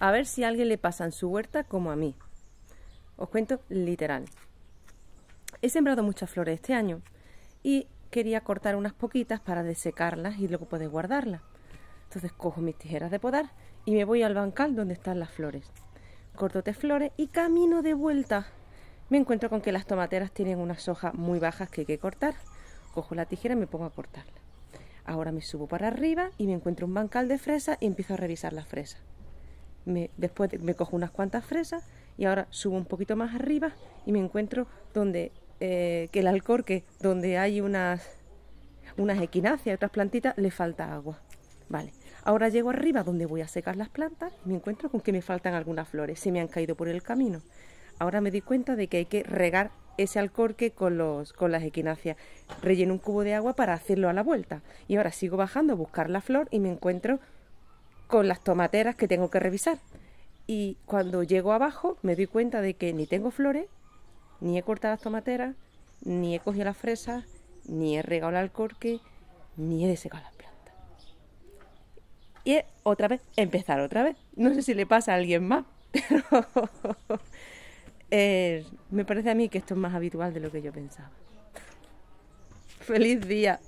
A ver si alguien le pasa en su huerta como a mí. Os cuento literal. He sembrado muchas flores este año y quería cortar unas poquitas para desecarlas y luego poder guardarlas. Entonces cojo mis tijeras de podar y me voy al bancal donde están las flores. Corto tres flores y camino de vuelta. Me encuentro con que las tomateras tienen unas hojas muy bajas que hay que cortar. Cojo la tijera y me pongo a cortarla. Ahora me subo para arriba y me encuentro un bancal de fresas y empiezo a revisar las fresas después me cojo unas cuantas fresas y ahora subo un poquito más arriba y me encuentro donde eh, que el alcorque, donde hay unas, unas equináceas otras plantitas, le falta agua. Vale, ahora llego arriba donde voy a secar las plantas y me encuentro con que me faltan algunas flores, se me han caído por el camino. Ahora me di cuenta de que hay que regar ese alcorque con, los, con las equinacias. Relleno un cubo de agua para hacerlo a la vuelta. Y ahora sigo bajando a buscar la flor y me encuentro con las tomateras que tengo que revisar. Y cuando llego abajo me doy cuenta de que ni tengo flores, ni he cortado las tomateras, ni he cogido las fresas, ni he regado el alcorque, ni he desecado las plantas. Y otra vez, empezar otra vez. No sé si le pasa a alguien más, pero eh, me parece a mí que esto es más habitual de lo que yo pensaba. ¡Feliz día!